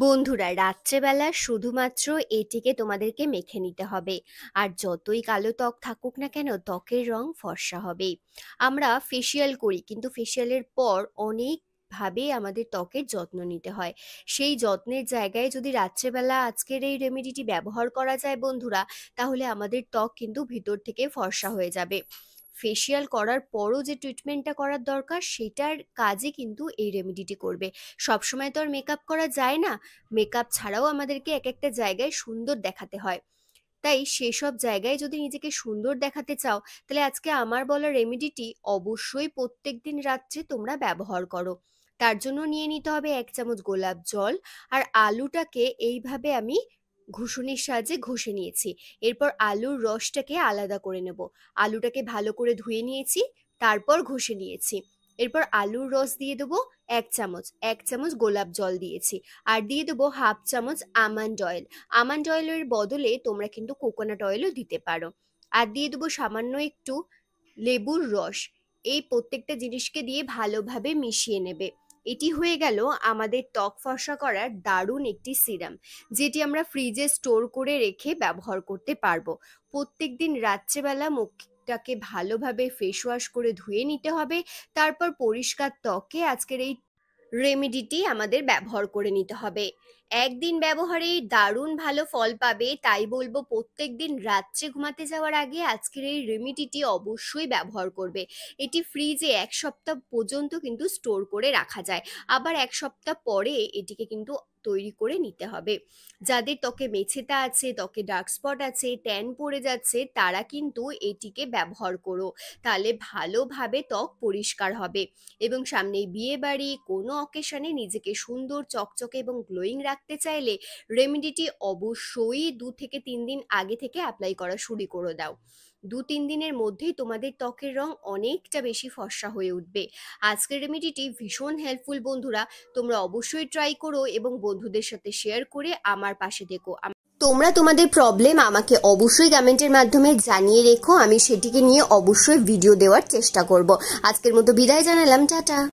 বন্ধুরা রাত্রেবেলা শুধুমাত্র এটিকে তোমাদেরকে মেখে নিতে হবে আর যতই কালো ত্বক থাকুক না কেন ত্বকের রং ফর্সা হবে আমরা ফেসিয়াল করি কিন্তু ফেসিয়ালের পর অনেক ভাবে আমাদের ত্বকের যত্ন নিতে হয় সেই যত্নের জায়গায় যদি রাত্রেবেলা আজকের এই রেমেডিটি ব্যবহার করা যায় বন্ধুরা তাহলে আমাদের ত্বক কিন্তু ভিতর থেকে ফর্সা হয়ে যাবে ফেসিয়াল করার পরও যে ট্রিটমেন্টটা করার দরকার সেটার কাজে কিন্তু এই রেমেডিটি করবে সবসময় তো আর মেকআপ করা যায় না মেকআপ ছাড়াও আমাদেরকে এক একটা জায়গায় সুন্দর দেখাতে হয় তাই সেসব জায়গায় যদি নিজেকে সুন্দর দেখাতে চাও তাহলে আজকে আমার বলা রেমেডিটি অবশ্যই প্রত্যেক দিন রাত্রে তোমরা ব্যবহার করো তার জন্য নিয়ে নিতে হবে এক চামচ গোলাপ জল আর আলুটাকে এইভাবে আমি ঘুষুনির সাহায্যে ঘষে নিয়েছি এরপর আলুর রসটাকে আলাদা করে নেব আলুটাকে ভালো করে ধুয়ে নিয়েছি তারপর ঘষে নিয়েছি এরপর আলুর রস দিয়ে দেবো এক চামচ এক চামচ গোলাপ জল দিয়েছি আর দিয়ে দেবো হাফ চামচ আমান্ড অয়েল আমান্ড অয়েলের বদলে তোমরা কিন্তু কোকোনাট অয়েলও দিতে পারো আর দিয়ে দেবো সামান্য একটু লেবুর রস এই প্রত্যেকটা জিনিসকে দিয়ে ভালোভাবে মিশিয়ে নেবে এটি হয়ে গেল আমাদের ত্বক ফর্সা করার দারুণ একটি সিরাম যেটি আমরা ফ্রিজে স্টোর করে রেখে ব্যবহার করতে পারবো প্রত্যেক দিন রাত্রেবেলা মুখ টাকে ভালোভাবে ফেস ওয়াশ করে ধুয়ে নিতে হবে তারপর পরিষ্কার ত্বকে আজকের এই রেমেডিটি আমাদের ব্যবহার করে নিতে হবে একদিন ব্যবহারে দারুণ ভালো ফল পাবে তাই বলবো প্রত্যেক দিন রাত্রে ঘুমাতে যাওয়ার আগে আজকের এই রেমিডিটি অবশ্যই ব্যবহার করবে এটি ফ্রিজে এক সপ্তাহ পর্যন্ত কিন্তু স্টোর করে রাখা যায় আবার এক সপ্তাহ পরে এটিকে কিন্তু তৈরি করে নিতে হবে যাদের ত্বকে মেছেতা আছে ত্বকে ডার্ক স্পট আছে ট্যান পড়ে যাচ্ছে তারা কিন্তু এটিকে ব্যবহার করো তাহলে ভালোভাবে ত্বক পরিষ্কার হবে এবং সামনে বিয়ে বাড়ি কোনো অকেশনে নিজেকে সুন্দর চকচকে এবং গ্লোয়িং রাখতে চাইলে রেমেডিটি অবশ্যই দু থেকে তিন দিন আগে থেকে অ্যাপ্লাই করা শুরু করে দাও দু তিন দিনের মধ্যেই তোমাদের ত্বকের রং অনেকটা বেশি ফর্সা হয়ে উঠবে আজকের রেমেডিটি ভীষণ হেল্পফুল বন্ধুরা তোমরা অবশ্যই ট্রাই করো এবং বন্ধুদের সাথে শেয়ার করে আমার পাশে দেখো তোমরা তোমাদের প্রবলেম আমাকে অবশ্যই কমেন্টের মাধ্যমে জানিয়ে রেখো আমি সেটিকে নিয়ে অবশ্যই ভিডিও দেওয়ার চেষ্টা করব আজকের মতো বিদায় জানালাম টাটা